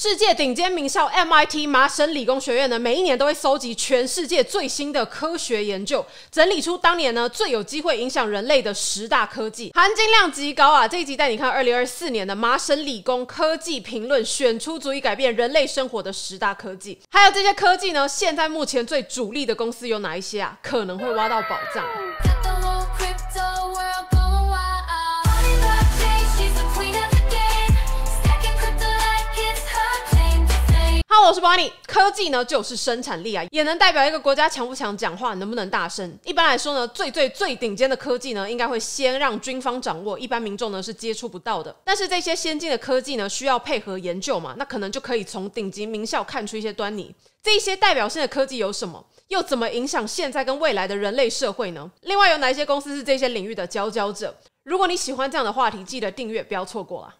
世界顶尖名校 MIT 麻省理工学院呢，每一年都会搜集全世界最新的科学研究，整理出当年呢最有机会影响人类的十大科技，含金量极高啊！这一集带你看二零二四年的麻省理工科技评论选出足以改变人类生活的十大科技，还有这些科技呢，现在目前最主力的公司有哪一些啊？可能会挖到宝藏。我是 Bonnie，科技呢就是生产力啊，也能代表一个国家强不强，讲话能不能大声。一般来说呢，最最最顶尖的科技呢，应该会先让军方掌握，一般民众呢是接触不到的。但是这些先进的科技呢，需要配合研究嘛，那可能就可以从顶级名校看出一些端倪。这些代表性的科技有什么？又怎么影响现在跟未来的人类社会呢？另外，有哪一些公司是这些领域的佼佼者？如果你喜欢这样的话题，记得订阅，不要错过了。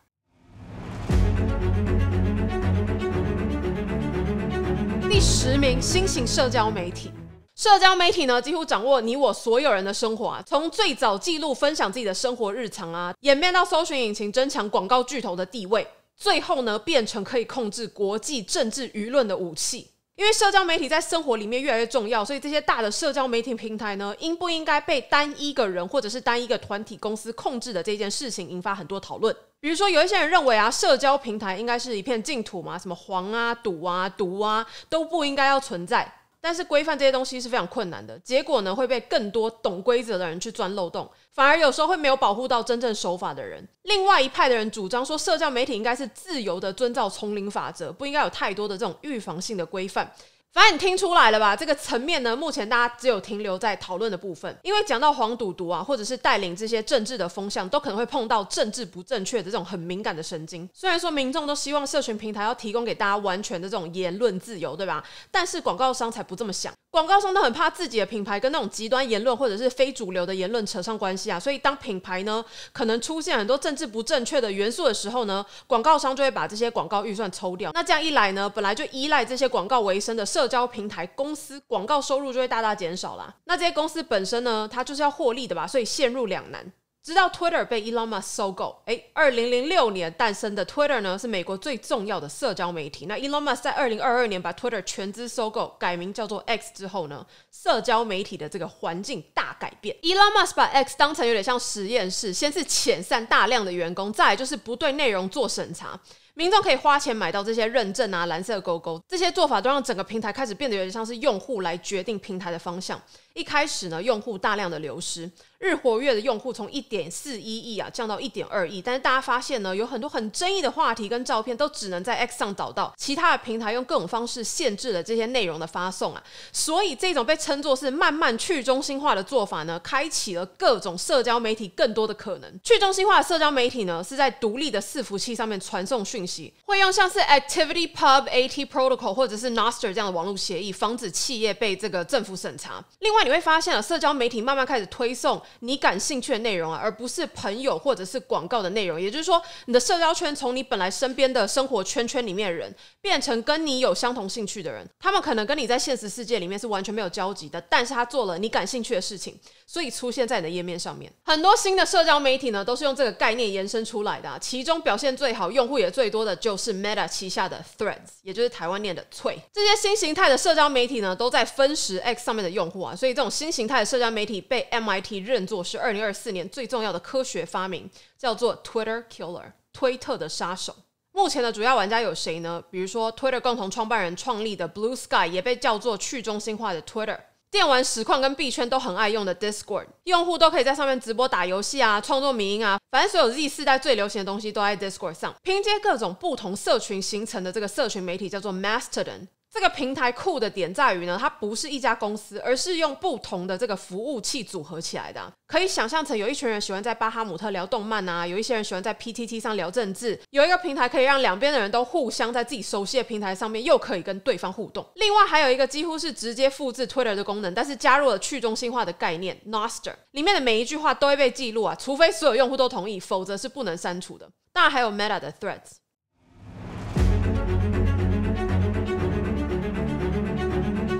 第十名，新型社交媒体。社交媒体呢，几乎掌握你我所有人的生活啊。从最早记录分享自己的生活日常啊，演变到搜寻引擎、增强广告巨头的地位，最后呢，变成可以控制国际政治舆论的武器。因为社交媒体在生活里面越来越重要，所以这些大的社交媒体平台呢，应不应该被单一个人或者是单一个团体公司控制的这件事情引发很多讨论。比如说，有一些人认为啊，社交平台应该是一片净土嘛，什么黄啊、赌啊、毒啊都不应该要存在。但是规范这些东西是非常困难的，结果呢会被更多懂规则的人去钻漏洞，反而有时候会没有保护到真正守法的人。另外一派的人主张说，社交媒体应该是自由的，遵照丛林法则，不应该有太多的这种预防性的规范。反正你听出来了吧？这个层面呢，目前大家只有停留在讨论的部分，因为讲到黄赌毒啊，或者是带领这些政治的风向，都可能会碰到政治不正确的这种很敏感的神经。虽然说民众都希望社群平台要提供给大家完全的这种言论自由，对吧？但是广告商才不这么想。广告商都很怕自己的品牌跟那种极端言论或者是非主流的言论扯上关系啊，所以当品牌呢可能出现很多政治不正确的元素的时候呢，广告商就会把这些广告预算抽掉。那这样一来呢，本来就依赖这些广告为生的社交平台公司，广告收入就会大大减少啦。那这些公司本身呢，它就是要获利的吧，所以陷入两难。直到 Twitter 被 Elon Musk 收购，哎，二零零六年诞生的 Twitter 呢，是美国最重要的社交媒体。那 Elon Musk 在二零二二年把 Twitter 全资收购，改名叫做 X 之后呢，社交媒体的这个环境大改变。Elon Musk 把 X 当成有点像实验室，先是遣散大量的员工，再就是不对内容做审查，民众可以花钱买到这些认证啊，蓝色勾勾，这些做法都让整个平台开始变得有点像是用户来决定平台的方向。一开始呢，用户大量的流失，日活跃的用户从一点四一亿啊降到一点二亿。但是大家发现呢，有很多很争议的话题跟照片都只能在 X 上找到，其他的平台用各种方式限制了这些内容的发送啊。所以这种被称作是慢慢去中心化的做法呢，开启了各种社交媒体更多的可能。去中心化的社交媒体呢，是在独立的伺服器上面传送讯息，会用像是 Activity Pub AT Protocol 或者是 Nostr e 这样的网络协议，防止企业被这个政府审查。另外，你会发现啊，社交媒体慢慢开始推送你感兴趣的内容啊，而不是朋友或者是广告的内容。也就是说，你的社交圈从你本来身边的生活圈圈里面的人，变成跟你有相同兴趣的人。他们可能跟你在现实世界里面是完全没有交集的，但是他做了你感兴趣的事情，所以出现在你的页面上面。很多新的社交媒体呢，都是用这个概念延伸出来的，啊。其中表现最好、用户也最多的就是 Meta 旗下的 Threads，也就是台湾念的翠。这些新形态的社交媒体呢，都在分时 X 上面的用户啊，所以。这种新形态的社交媒体被 MIT 认作是二零二四年最重要的科学发明，叫做 Twitter Killer（ 推特的杀手）。目前的主要玩家有谁呢？比如说，Twitter 共同创办人创立的 Blue Sky 也被叫做去中心化的 Twitter。电玩实况跟币圈都很爱用的 Discord，用户都可以在上面直播打游戏啊、创作名音啊，反正所有 Z 世代最流行的东西都在 Discord 上。拼接各种不同社群形成的这个社群媒体叫做 Mastodon。这个平台酷的点在于呢，它不是一家公司，而是用不同的这个服务器组合起来的。可以想象成有一群人喜欢在巴哈姆特聊动漫啊，有一些人喜欢在 PTT 上聊政治，有一个平台可以让两边的人都互相在自己熟悉的平台上面，又可以跟对方互动。另外还有一个几乎是直接复制 Twitter 的功能，但是加入了去中心化的概念，Nostr e 里面的每一句话都会被记录啊，除非所有用户都同意，否则是不能删除的。当然还有 Meta 的 Threads。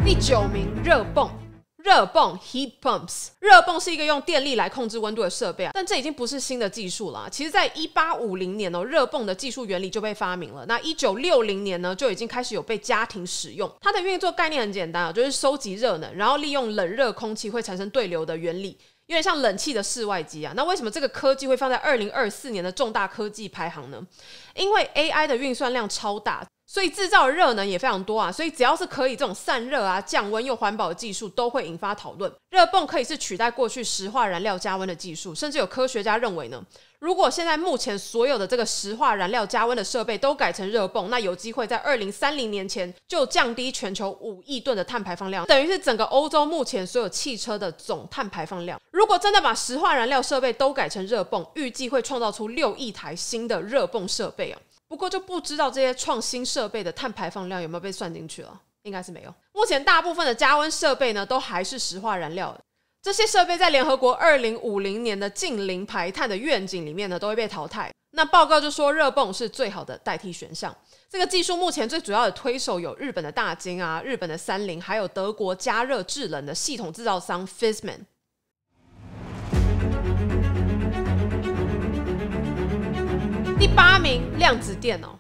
第九名热泵，热泵 （heat pumps）。热泵是一个用电力来控制温度的设备啊，但这已经不是新的技术了。其实，在一八五零年哦，热泵的技术原理就被发明了。那一九六零年呢，就已经开始有被家庭使用。它的运作概念很简单啊，就是收集热能，然后利用冷热空气会产生对流的原理。有点像冷气的室外机啊，那为什么这个科技会放在二零二四年的重大科技排行呢？因为 AI 的运算量超大，所以制造热能也非常多啊，所以只要是可以这种散热啊、降温又环保的技术，都会引发讨论。热泵可以是取代过去石化燃料加温的技术，甚至有科学家认为呢。如果现在目前所有的这个石化燃料加温的设备都改成热泵，那有机会在二零三零年前就降低全球五亿吨的碳排放量，等于是整个欧洲目前所有汽车的总碳排放量。如果真的把石化燃料设备都改成热泵，预计会创造出六亿台新的热泵设备啊。不过就不知道这些创新设备的碳排放量有没有被算进去了，应该是没有。目前大部分的加温设备呢，都还是石化燃料。这些设备在联合国二零五零年的近零排碳的愿景里面呢，都会被淘汰。那报告就说热泵是最好的代替选项。这个技术目前最主要的推手有日本的大金啊，日本的三菱，还有德国加热制冷的系统制造商 f i s m a n 第八名，量子电脑。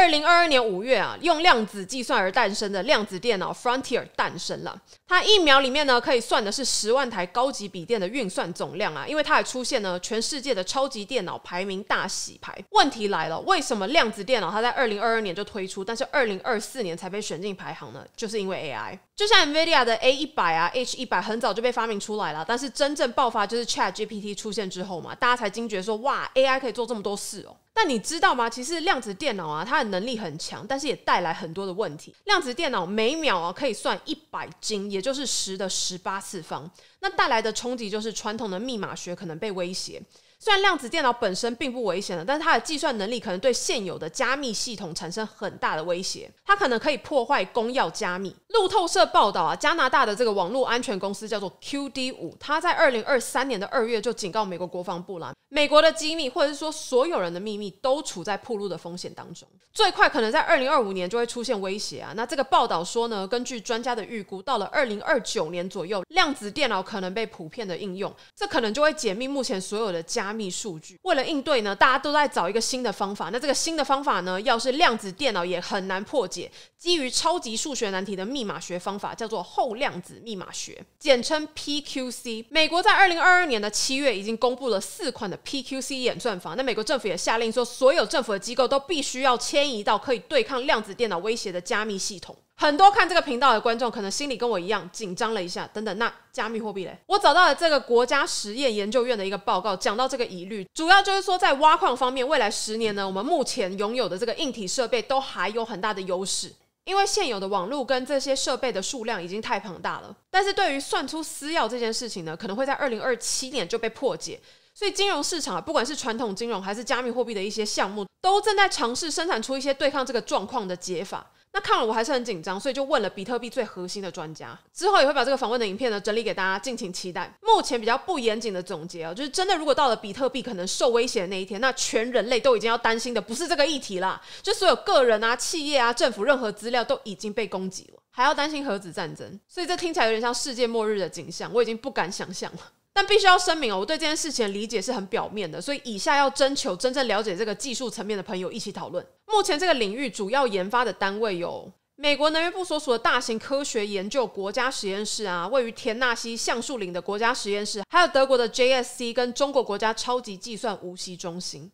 二零二二年五月啊，用量子计算而诞生的量子电脑 Frontier 诞生了。它一秒里面呢，可以算的是十万台高级笔电的运算总量啊。因为它还出现了全世界的超级电脑排名大洗牌。问题来了，为什么量子电脑它在二零二二年就推出，但是二零二四年才被选进排行呢？就是因为 AI。就像 Nvidia 的 A 一百啊，H 一百很早就被发明出来了，但是真正爆发就是 Chat GPT 出现之后嘛，大家才惊觉说，哇，AI 可以做这么多事哦。那你知道吗？其实量子电脑啊，它的能力很强，但是也带来很多的问题。量子电脑每秒啊可以算一百斤，也就是十的十八次方。那带来的冲击就是传统的密码学可能被威胁。虽然量子电脑本身并不危险了，但是它的计算能力可能对现有的加密系统产生很大的威胁。它可能可以破坏公钥加密。路透社报道啊，加拿大的这个网络安全公司叫做 QD 五，它在二零二三年的二月就警告美国国防部了，美国的机密或者是说所有人的秘密都处在暴路的风险当中。最快可能在二零二五年就会出现威胁啊。那这个报道说呢，根据专家的预估，到了二零二九年左右，量子电脑可能被普遍的应用，这可能就会解密目前所有的加。加密数据，为了应对呢，大家都在找一个新的方法。那这个新的方法呢，要是量子电脑也很难破解，基于超级数学难题的密码学方法叫做后量子密码学，简称 PQC。美国在二零二二年的七月已经公布了四款的 PQC 演算法。那美国政府也下令说，所有政府的机构都必须要迁移到可以对抗量子电脑威胁的加密系统。很多看这个频道的观众可能心里跟我一样紧张了一下。等等，那加密货币嘞？我找到了这个国家实验研究院的一个报告，讲到这个疑虑，主要就是说在挖矿方面，未来十年呢，我们目前拥有的这个硬体设备都还有很大的优势，因为现有的网络跟这些设备的数量已经太庞大了。但是对于算出私钥这件事情呢，可能会在二零二七年就被破解。所以金融市场啊，不管是传统金融还是加密货币的一些项目，都正在尝试生产出一些对抗这个状况的解法。那看了我还是很紧张，所以就问了比特币最核心的专家。之后也会把这个访问的影片呢整理给大家，敬请期待。目前比较不严谨的总结啊，就是真的，如果到了比特币可能受威胁的那一天，那全人类都已经要担心的不是这个议题啦，就所有个人啊、企业啊、政府任何资料都已经被攻击了，还要担心核子战争，所以这听起来有点像世界末日的景象，我已经不敢想象了。必须要声明哦，我对这件事情理解是很表面的，所以以下要征求真正了解这个技术层面的朋友一起讨论。目前这个领域主要研发的单位有美国能源部所属的大型科学研究国家实验室啊，位于田纳西橡树岭的国家实验室，还有德国的 JSC 跟中国国家超级计算无锡中心。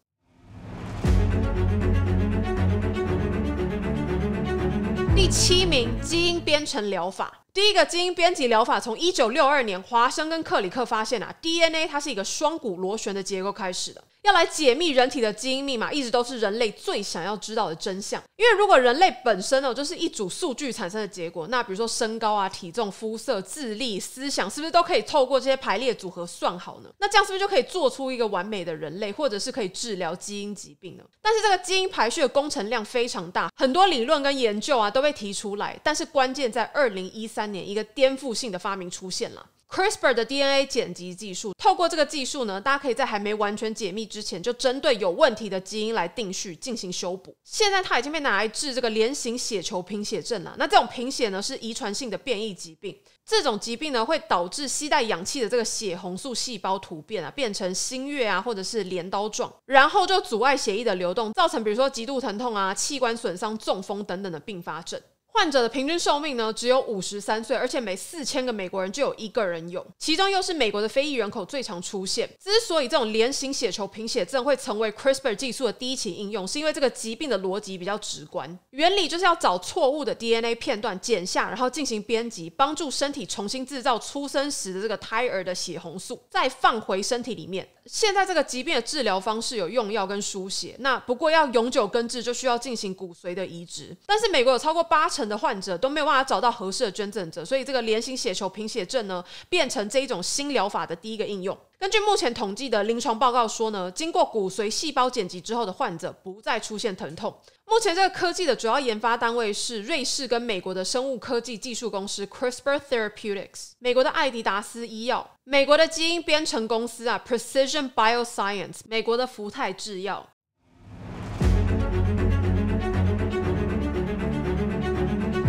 第七名，基因编程疗法。第一个基因编辑疗法从一九六二年，华生跟克里克发现啊，DNA 它是一个双股螺旋的结构开始的。要来解密人体的基因密码，一直都是人类最想要知道的真相。因为如果人类本身哦，就是一组数据产生的结果，那比如说身高啊、体重、肤色、智力、思想，是不是都可以透过这些排列组合算好呢？那这样是不是就可以做出一个完美的人类，或者是可以治疗基因疾病呢？但是这个基因排序的工程量非常大，很多理论跟研究啊都被提出来，但是关键在二零一三。年一个颠覆性的发明出现了，CRISPR 的 DNA 剪辑技术。透过这个技术呢，大家可以在还没完全解密之前，就针对有问题的基因来定序进行修补。现在它已经被拿来治这个镰形血球贫血症了。那这种贫血呢是遗传性的变异疾病，这种疾病呢会导致携带氧气的这个血红素细胞突变啊，变成新月啊或者是镰刀状，然后就阻碍血液的流动，造成比如说极度疼痛啊、器官损伤、中风等等的并发症。患者的平均寿命呢只有五十三岁，而且每四千个美国人就有一个人有，其中又是美国的非裔人口最常出现。之所以这种连形血球贫血症会成为 CRISPR 技术的第一起应用，是因为这个疾病的逻辑比较直观，原理就是要找错误的 DNA 片段剪下，然后进行编辑，帮助身体重新制造出生时的这个胎儿的血红素，再放回身体里面。现在这个疾病的治疗方式有用药跟输血，那不过要永久根治就需要进行骨髓的移植。但是美国有超过八成。的患者都没有办法找到合适的捐赠者，所以这个镰形血球贫血症呢，变成这一种新疗法的第一个应用。根据目前统计的临床报告说呢，经过骨髓细胞剪辑之后的患者不再出现疼痛。目前这个科技的主要研发单位是瑞士跟美国的生物科技技术公司 CRISPR Therapeutics，美国的艾迪达斯医药，美国的基因编程公司啊 Precision Bioscience，美国的福泰制药。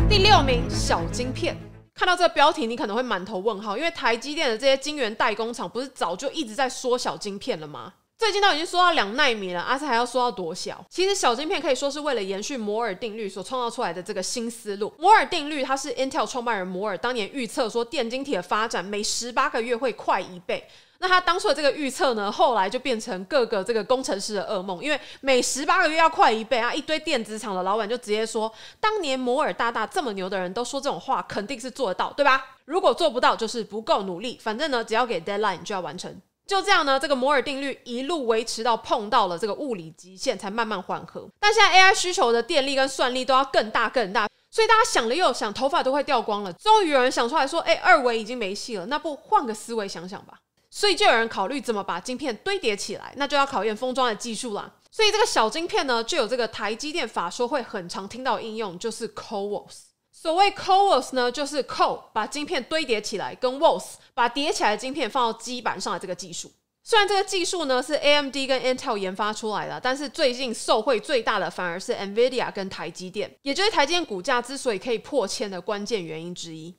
第六名，小晶片。看到这个标题，你可能会满头问号，因为台积电的这些晶圆代工厂不是早就一直在缩小晶片了吗？最近都已经说到两纳米了，阿斯还要说到多小？其实小晶片可以说是为了延续摩尔定律所创造出来的这个新思路。摩尔定律，它是 Intel 创办人摩尔当年预测说，电晶体的发展每十八个月会快一倍。那他当初的这个预测呢，后来就变成各个这个工程师的噩梦，因为每十八个月要快一倍啊，一堆电子厂的老板就直接说，当年摩尔大大这么牛的人，都说这种话，肯定是做得到，对吧？如果做不到，就是不够努力。反正呢，只要给 deadline 就要完成。就这样呢，这个摩尔定律一路维持到碰到了这个物理极限，才慢慢缓和。但现在 AI 需求的电力跟算力都要更大更大，所以大家想了又想，头发都快掉光了。终于有人想出来说，哎，二维已经没戏了，那不换个思维想想吧？所以就有人考虑怎么把晶片堆叠起来，那就要考验封装的技术啦。所以这个小晶片呢，就有这个台积电法说会很常听到应用，就是 CoWoS。所谓 CoWoS 呢，就是 Co 把晶片堆叠起来，跟 WoS 把叠起来的晶片放到基板上的这个技术。虽然这个技术呢是 AMD 跟 Intel 研发出来的，但是最近受惠最大的反而是 Nvidia 跟台积电，也就是台积电股价之所以可以破千的关键原因之一。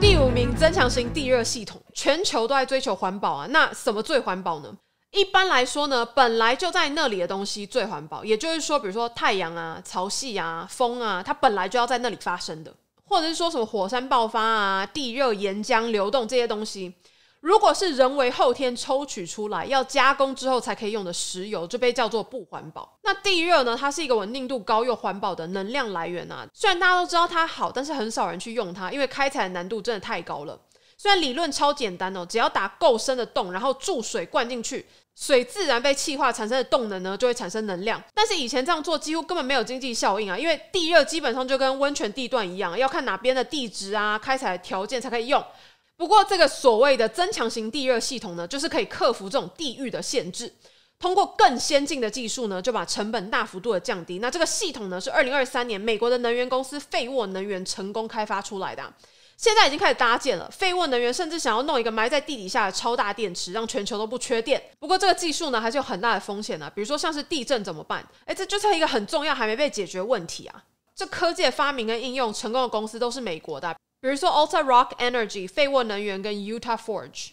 第五名，增强型地热系统，全球都在追求环保啊，那什么最环保呢？一般来说呢，本来就在那里的东西最环保，也就是说，比如说太阳啊、潮汐啊、风啊，它本来就要在那里发生的，或者是说什么火山爆发啊、地热、岩浆流动这些东西，如果是人为后天抽取出来、要加工之后才可以用的石油，就被叫做不环保。那地热呢，它是一个稳定度高又环保的能量来源啊。虽然大家都知道它好，但是很少人去用它，因为开采的难度真的太高了。虽然理论超简单哦，只要打够深的洞，然后注水灌进去。水自然被气化产生的动能呢，就会产生能量。但是以前这样做几乎根本没有经济效应啊，因为地热基本上就跟温泉地段一样，要看哪边的地质啊、开采条件才可以用。不过这个所谓的增强型地热系统呢，就是可以克服这种地域的限制，通过更先进的技术呢，就把成本大幅度的降低。那这个系统呢，是二零二三年美国的能源公司费沃能源成功开发出来的。现在已经开始搭建了，废物能源甚至想要弄一个埋在地底下的超大电池，让全球都不缺电。不过这个技术呢，还是有很大的风险的，比如说像是地震怎么办？哎，这就是一个很重要还没被解决问题啊。这科技的发明跟应用成功的公司都是美国的，比如说 Ultra Rock Energy、废物能源跟 Utah Forge。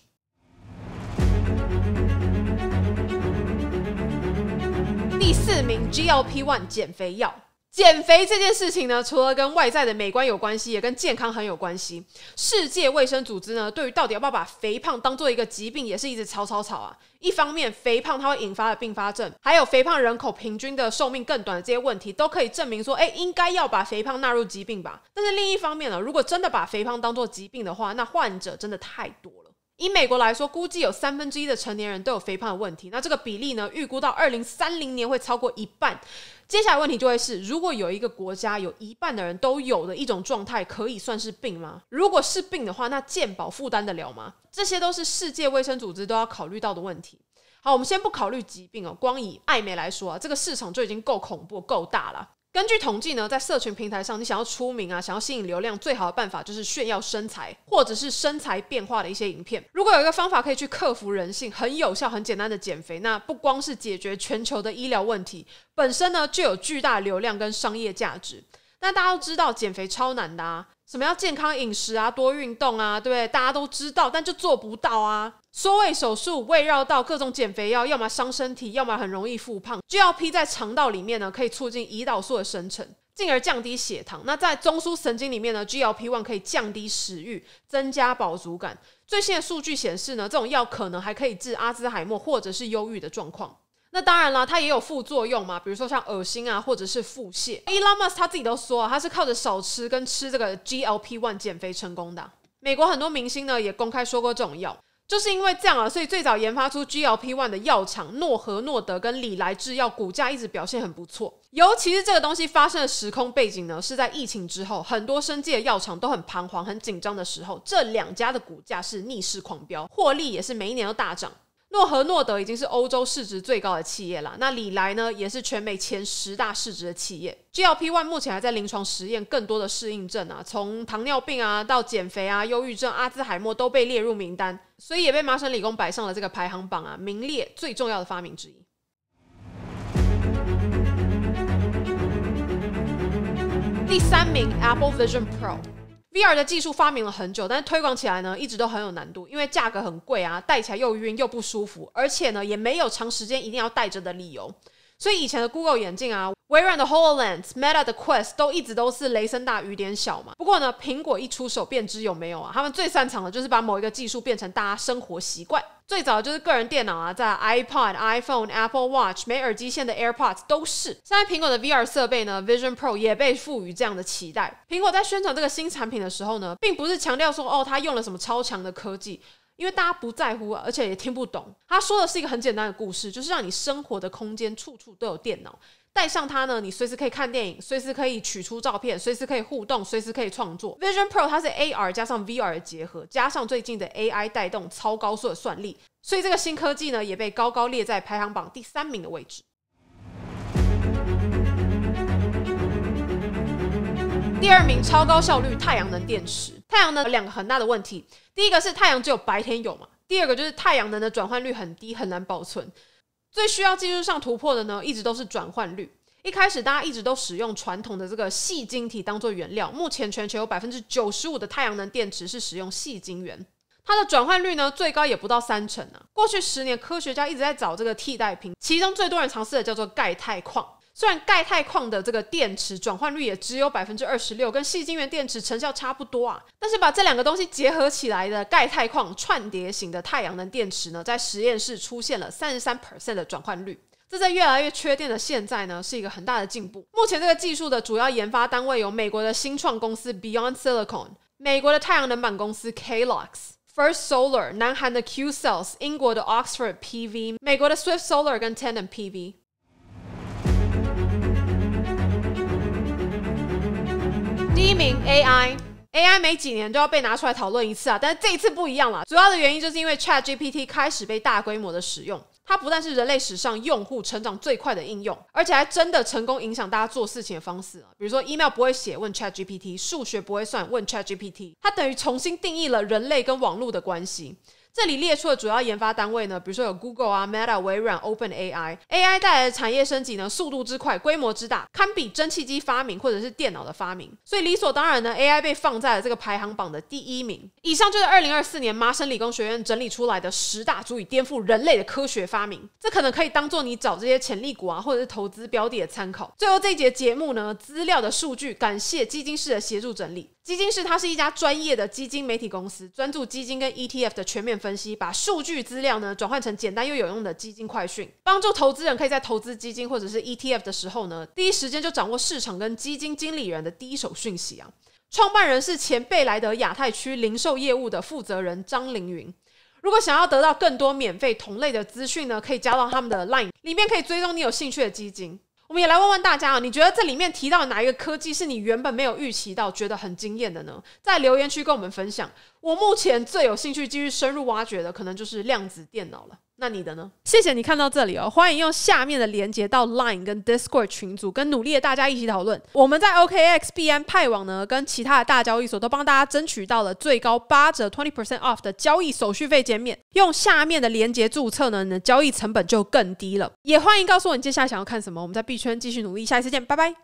第四名，G L P One 减肥药。减肥这件事情呢，除了跟外在的美观有关系，也跟健康很有关系。世界卫生组织呢，对于到底要不要把肥胖当做一个疾病，也是一直吵吵吵啊。一方面，肥胖它会引发的并发症，还有肥胖人口平均的寿命更短的这些问题，都可以证明说，哎，应该要把肥胖纳入疾病吧。但是另一方面呢，如果真的把肥胖当做疾病的话，那患者真的太多了。以美国来说，估计有三分之一的成年人都有肥胖的问题。那这个比例呢？预估到二零三零年会超过一半。接下来问题就会是：如果有一个国家有一半的人都有的一种状态，可以算是病吗？如果是病的话，那健保负担得了吗？这些都是世界卫生组织都要考虑到的问题。好，我们先不考虑疾病哦，光以爱美来说，啊，这个市场就已经够恐怖、够大了。根据统计呢，在社群平台上，你想要出名啊，想要吸引流量，最好的办法就是炫耀身材，或者是身材变化的一些影片。如果有一个方法可以去克服人性，很有效、很简单的减肥，那不光是解决全球的医疗问题，本身呢就有巨大流量跟商业价值。但大家都知道减肥超难的，啊，什么要健康饮食啊，多运动啊，对不对？大家都知道，但就做不到啊。缩胃手术胃绕到各种减肥药，要么伤身体，要么很容易复胖。GLP 在肠道里面呢，可以促进胰岛素的生成，进而降低血糖。那在中枢神经里面呢，GLP1 可以降低食欲，增加饱足感。最新的数据显示呢，这种药可能还可以治阿兹海默或者是忧郁的状况。那当然啦，它也有副作用嘛，比如说像恶心啊，或者是腹泻。伊拉马斯他自己都说，他是靠着少吃跟吃这个 GLP-1 减肥成功的。美国很多明星呢也公开说过这种药，就是因为这样啊，所以最早研发出 GLP-1 的药厂诺和诺德跟礼来制药股价一直表现很不错。尤其是这个东西发生的时空背景呢，是在疫情之后，很多生计的药厂都很彷徨、很紧张的时候，这两家的股价是逆势狂飙，获利也是每一年都大涨。诺和诺德已经是欧洲市值最高的企业了，那礼来呢，也是全美前十大市值的企业。GLP-1 目前还在临床实验，更多的适应症啊，从糖尿病啊到减肥啊、忧郁症、阿兹海默都被列入名单，所以也被麻省理工摆上了这个排行榜啊，名列最重要的发明之一。第三名，Apple Vision Pro。VR 的技术发明了很久，但是推广起来呢，一直都很有难度，因为价格很贵啊，戴起来又晕又不舒服，而且呢，也没有长时间一定要戴着的理由。所以以前的 Google 眼镜啊，微软的 Hololens、Meta 的 Quest 都一直都是雷声大雨点小嘛。不过呢，苹果一出手便知有没有啊。他们最擅长的就是把某一个技术变成大家生活习惯。最早就是个人电脑啊，在 iPod、iPhone、Apple Watch、没耳机线的 AirPods 都是。现在苹果的 VR 设备呢，Vision Pro 也被赋予这样的期待。苹果在宣传这个新产品的时候呢，并不是强调说哦，它用了什么超强的科技。因为大家不在乎，而且也听不懂。他说的是一个很简单的故事，就是让你生活的空间处处都有电脑。带上它呢，你随时可以看电影，随时可以取出照片，随时可以互动，随时可以创作。Vision Pro 它是 AR 加上 VR 的结合，加上最近的 AI 带动超高速的算力，所以这个新科技呢也被高高列在排行榜第三名的位置。第二名，超高效率太阳能电池。太阳能有两个很大的问题，第一个是太阳只有白天有嘛，第二个就是太阳能的转换率很低，很难保存。最需要技术上突破的呢，一直都是转换率。一开始大家一直都使用传统的这个细晶体当做原料，目前全球有百分之九十五的太阳能电池是使用细晶元，它的转换率呢最高也不到三成啊。过去十年，科学家一直在找这个替代品，其中最多人尝试的叫做钙钛矿。虽然钙钛矿的这个电池转换率也只有百分之二十六，跟细晶元电池成效差不多啊，但是把这两个东西结合起来的钙钛矿串叠型的太阳能电池呢，在实验室出现了三十三 percent 的转换率，这在越来越缺电的现在呢，是一个很大的进步。目前这个技术的主要研发单位有美国的新创公司 Beyond Silicon、美国的太阳能板公司 Kallex、First Solar、南韩的 Q Cells、英国的 Oxford PV、美国的 Swift Solar 跟 Tandem PV。第一名 AI，AI 每几年都要被拿出来讨论一次啊，但是这一次不一样了，主要的原因就是因为 ChatGPT 开始被大规模的使用，它不但是人类史上用户成长最快的应用，而且还真的成功影响大家做事情的方式啊，比如说 email 不会写问 ChatGPT，数学不会算问 ChatGPT，它等于重新定义了人类跟网络的关系。这里列出的主要研发单位呢，比如说有 Google 啊，Meta、微软、Open AI。AI 带来的产业升级呢，速度之快，规模之大，堪比蒸汽机发明或者是电脑的发明。所以理所当然呢，AI 被放在了这个排行榜的第一名。以上就是二零二四年麻省理工学院整理出来的十大足以颠覆人类的科学发明。这可能可以当做你找这些潜力股啊，或者是投资标的的参考。最后这一节节目呢，资料的数据感谢基金式的协助整理。基金是它是一家专业的基金媒体公司，专注基金跟 ETF 的全面分析，把数据资料呢转换成简单又有用的基金快讯，帮助投资人可以在投资基金或者是 ETF 的时候呢，第一时间就掌握市场跟基金经理人的第一手讯息啊。创办人是前贝莱德亚太区零售业务的负责人张凌云。如果想要得到更多免费同类的资讯呢，可以加到他们的 LINE 里面，可以追踪你有兴趣的基金。我们也来问问大家啊，你觉得这里面提到哪一个科技是你原本没有预期到、觉得很惊艳的呢？在留言区跟我们分享。我目前最有兴趣继续深入挖掘的，可能就是量子电脑了。那你的呢？谢谢你看到这里哦，欢迎用下面的连接到 Line 跟 Discord 群组，跟努力的大家一起讨论。我们在 OKX、b n 派 n 网呢，跟其他的大交易所都帮大家争取到了最高八折 twenty percent off 的交易手续费减免。用下面的连接注册呢，你的交易成本就更低了。也欢迎告诉我你接下来想要看什么。我们在币圈继续努力，下一次见，拜拜。